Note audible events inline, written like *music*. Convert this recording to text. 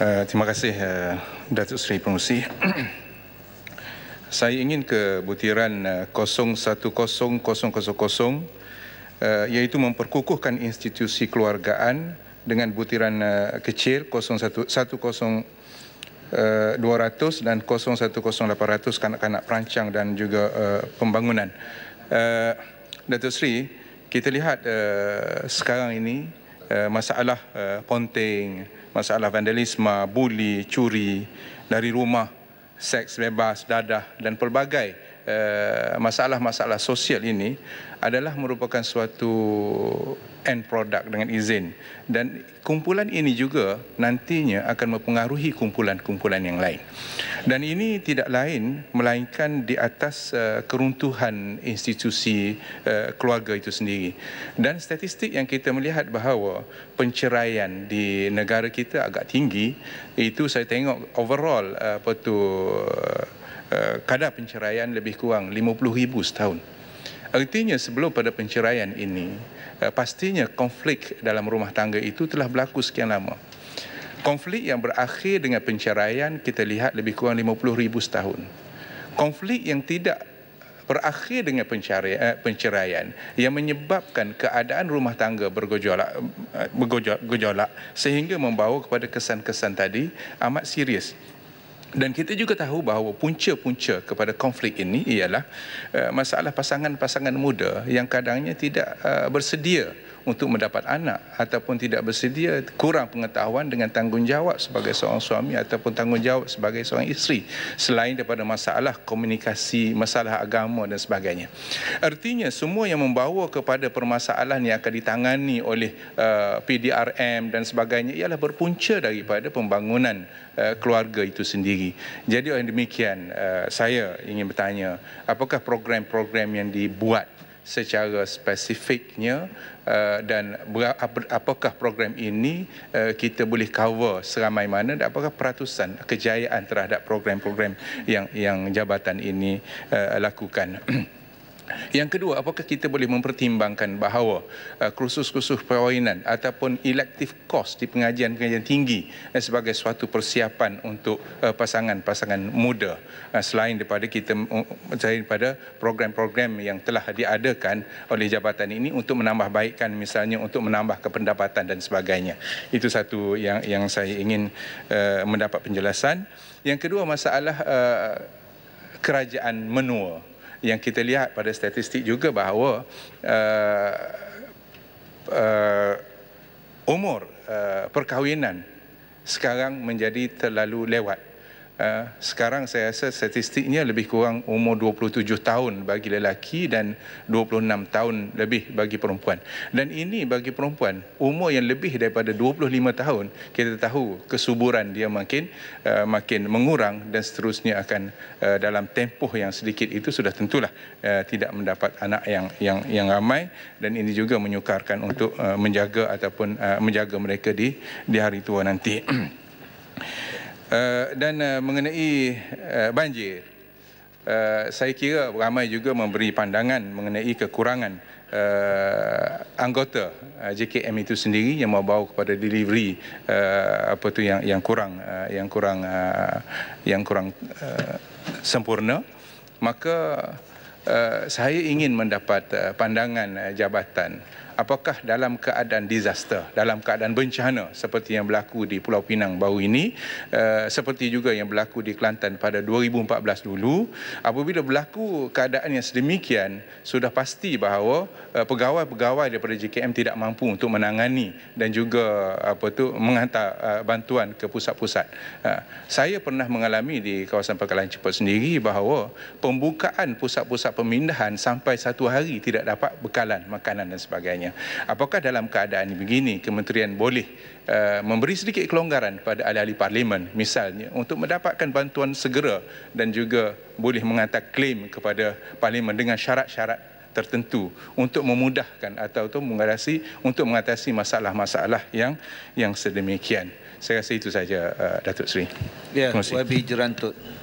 Eh, terima kasih uh, Datuk Seri Pengerusi. *clears throat* Saya ingin ke butiran uh, 010000 uh, iaitu memperkukuhkan institusi keluargaan dengan butiran uh, kecil 010 uh, dan 010800 kanak-kanak perancang dan juga uh, pembangunan. Uh, Datuk Seri, kita lihat uh, sekarang ini Eh, masalah eh, ponting, masalah vandalisme, buli, curi dari rumah, seks bebas, dadah dan pelbagai eh, masalah-masalah sosial ini adalah merupakan suatu end product dengan izin dan kumpulan ini juga nantinya akan mempengaruhi kumpulan-kumpulan yang lain. Dan ini tidak lain melainkan di atas uh, keruntuhan institusi uh, keluarga itu sendiri. Dan statistik yang kita melihat bahawa penceraian di negara kita agak tinggi, itu saya tengok overall uh, apa tu uh, kadar penceraian lebih kurang 50,000 setahun. Artinya sebelum pada penceraian ini, pastinya konflik dalam rumah tangga itu telah berlaku sekian lama. Konflik yang berakhir dengan penceraian kita lihat lebih kurang 50 ribu setahun. Konflik yang tidak berakhir dengan eh, penceraian yang menyebabkan keadaan rumah tangga bergojolak, eh, bergojolak sehingga membawa kepada kesan-kesan tadi amat serius. Dan kita juga tahu bahawa punca-punca kepada konflik ini ialah eh, masalah pasangan-pasangan muda yang kadangnya tidak bersedia untuk mendapat anak ataupun tidak bersedia kurang pengetahuan dengan tanggungjawab sebagai seorang suami ataupun tanggungjawab sebagai seorang isteri selain daripada masalah komunikasi, masalah agama dan sebagainya. Artinya semua yang membawa kepada permasalahan yang akan ditangani oleh uh, PDRM dan sebagainya ialah berpunca daripada pembangunan uh, keluarga itu sendiri. Jadi oleh demikian uh, saya ingin bertanya apakah program-program yang dibuat secara spesifiknya eh, dan apakah program ini eh, kita boleh cover seramai mana dan apakah peratusan kejayaan terhadap program-program yang yang jabatan ini eh, lakukan. *clears throat* Yang kedua, apakah kita boleh mempertimbangkan bahawa uh, kursus-kursus perawinan ataupun elective course di pengajian-pengajian tinggi uh, sebagai suatu persiapan untuk uh, pasangan-pasangan muda selain daripada kita selain daripada program-program yang telah diadakan oleh jabatan ini untuk menambah baikkan misalnya untuk menambah kependapatan dan sebagainya. Itu satu yang yang saya ingin mendapat penjelasan. Yang kedua masalah kerajaan menua yang kita lihat pada statistik juga bahawa uh, uh, umur uh, perkahwinan sekarang menjadi terlalu lewat. Eh, sekarang saya rasa statistiknya lebih kurang umur 27 tahun bagi lelaki dan 26 tahun lebih bagi perempuan. Dan ini bagi perempuan, umur yang lebih daripada 25 tahun, kita tahu kesuburan dia makin eh, makin mengurang dan seterusnya akan eh, dalam tempoh yang sedikit itu sudah tentulah tidak mendapat anak yang yang yang ramai dan ini juga menyukarkan untuk menjaga ataupun menjaga mereka di di hari tua nanti. *clears throat* Eh, dan uh, mengenai uh, banjir, uh, saya kira ramai juga memberi pandangan mengenai kekurangan uh, anggota uh, JKM itu sendiri yang membawa kepada delivery uh, apa tu yang yang kurang uh, yang kurang uh, yang kurang uh, sempurna. Maka Eh, saya ingin mendapat eh, pandangan eh, jabatan apakah dalam keadaan disaster dalam keadaan bencana seperti yang berlaku di Pulau Pinang baru ini seperti juga yang berlaku di Kelantan pada 2014 dulu apabila berlaku keadaan yang sedemikian sudah pasti bahawa uh, pegawai-pegawai daripada JKM tidak mampu untuk menangani dan juga apa tu menghantar bantuan ke pusat-pusat saya pernah mengalami di kawasan Pekalan Cepat sendiri bahawa pembukaan pusat-pusat pusat pemindahan sampai satu hari tidak dapat bekalan makanan dan sebagainya. Apakah dalam keadaan begini kementerian boleh uh, memberi sedikit kelonggaran kepada ahli-ahli parlimen misalnya untuk mendapatkan bantuan segera dan juga boleh mengatak klaim kepada parlimen dengan syarat-syarat tertentu untuk memudahkan atau untuk mengatasi untuk mengatasi masalah-masalah yang yang sedemikian. Saya rasa itu saja uh, Datuk Seri. Ya, Wabi Jerantut.